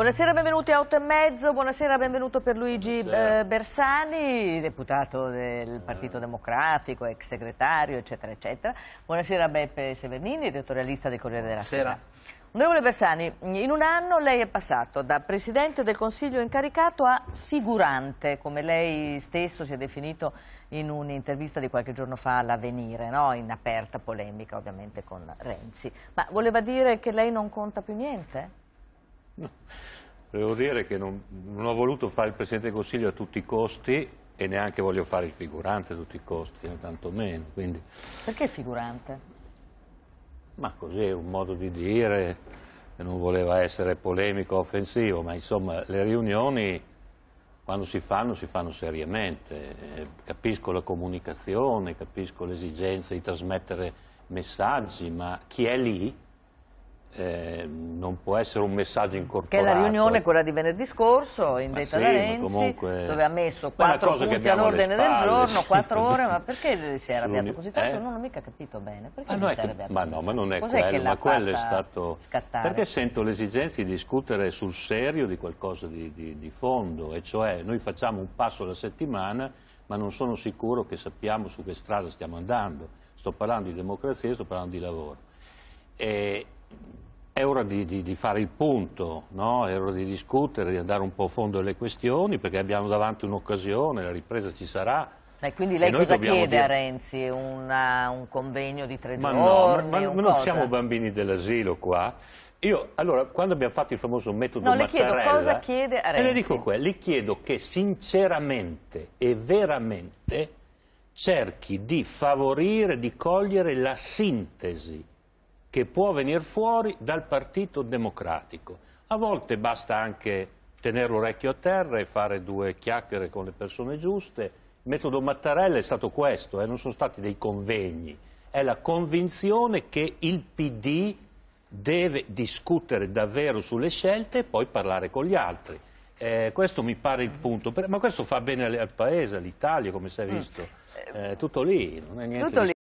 Buonasera, benvenuti a 8 e mezzo, buonasera, benvenuto per Luigi eh, Bersani, deputato del Partito eh. Democratico, ex segretario, eccetera, eccetera. Buonasera Beppe Severnini, editorialista del Corriere della buonasera. Sera. Onorevole Bersani, in un anno lei è passato da Presidente del Consiglio incaricato a figurante, come lei stesso si è definito in un'intervista di qualche giorno fa all'Avenire, no? in aperta polemica ovviamente con Renzi. Ma voleva dire che lei non conta più niente? No. Volevo dire che non, non, ho voluto fare il Presidente del Consiglio a tutti i costi e neanche voglio fare il figurante a tutti i costi, eh, tanto Quindi... Perché figurante? Ma così è un modo di dire, non voleva essere polemico o offensivo, ma insomma le riunioni quando si fanno si fanno seriamente. Eh, capisco la comunicazione, capisco l'esigenza di trasmettere messaggi, ma chi è lì eh, non può essere un messaggio incorporato. Che la riunione è quella di venerdì scorso, in detta sì, da Renzi, comunque... dove ha messo quattro punti all'ordine del giorno, quattro ore, ma perché si era arrabbiato così tanto? Eh? Non ho mica capito bene, perché ah, no, si era arrabbiato? Ma no, ma non è quello, ma quello è stato... Scattare? Perché sento l'esigenza di discutere sul serio di qualcosa di, di, di fondo, e cioè noi facciamo un passo alla settimana, ma non sono sicuro che sappiamo su che strada stiamo andando. Sto parlando di democrazia, sto parlando di lavoro. E è ora di, di, di, fare il punto, no? è ora di discutere, di andare un po' a fondo delle questioni, perché abbiamo davanti un'occasione, la ripresa ci sarà. E quindi lei e cosa chiede dire... a Renzi? Una, un convegno di tre ma giorni? No, ma, ma, non siamo bambini dell'asilo qua. Io, allora, quando abbiamo fatto il famoso metodo no, Mattarella... No, le chiedo cosa chiede a Renzi. E le dico qua, le chiedo che sinceramente e veramente cerchi di favorire, di cogliere la sintesi che può venire fuori dal Partito Democratico. A volte basta anche tenere l'orecchio a terra e fare due chiacchiere con le persone giuste. Il metodo Mattarella è stato questo, eh, non sono stati dei convegni, è la convinzione che il PD deve discutere davvero sulle scelte e poi parlare con gli altri. Eh, questo mi pare il punto, ma questo fa bene al paese, all'Italia, come si è mm. visto, eh, tutto lì, non è niente tutto di...